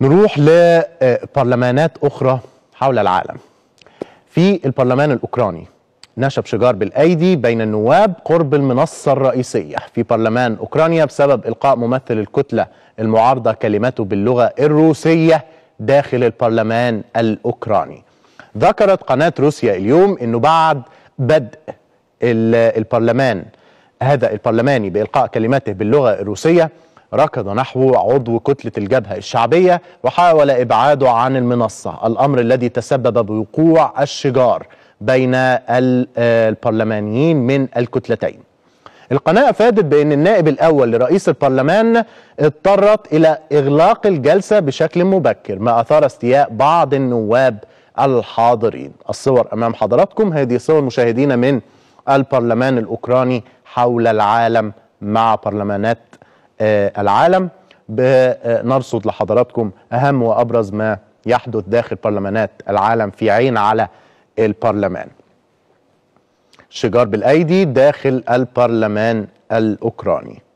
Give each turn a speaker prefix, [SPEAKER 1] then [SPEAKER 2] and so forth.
[SPEAKER 1] نروح لبرلمانات آه، أخرى حول العالم في البرلمان الأوكراني نشب شجار بالأيدي بين النواب قرب المنصة الرئيسية في برلمان أوكرانيا بسبب إلقاء ممثل الكتلة المعارضة كلمته باللغة الروسية داخل البرلمان الأوكراني ذكرت قناة روسيا اليوم أنه بعد بدء البرلمان هذا البرلماني بإلقاء كلماته باللغة الروسية ركض نحو عضو كتلة الجبهة الشعبية وحاول إبعاده عن المنصة الأمر الذي تسبب بوقوع الشجار بين آه، البرلمانيين من الكتلتين القناة أفادت بأن النائب الأول لرئيس البرلمان اضطرت إلى إغلاق الجلسة بشكل مبكر ما أثار استياء بعض النواب الحاضرين الصور أمام حضراتكم هذه صور مشاهدين من البرلمان الأوكراني حول العالم مع برلمانات آه، العالم بنرصد آه، لحضراتكم أهم وأبرز ما يحدث داخل برلمانات العالم في عين على البرلمان شجار بالأيدي داخل البرلمان الأوكراني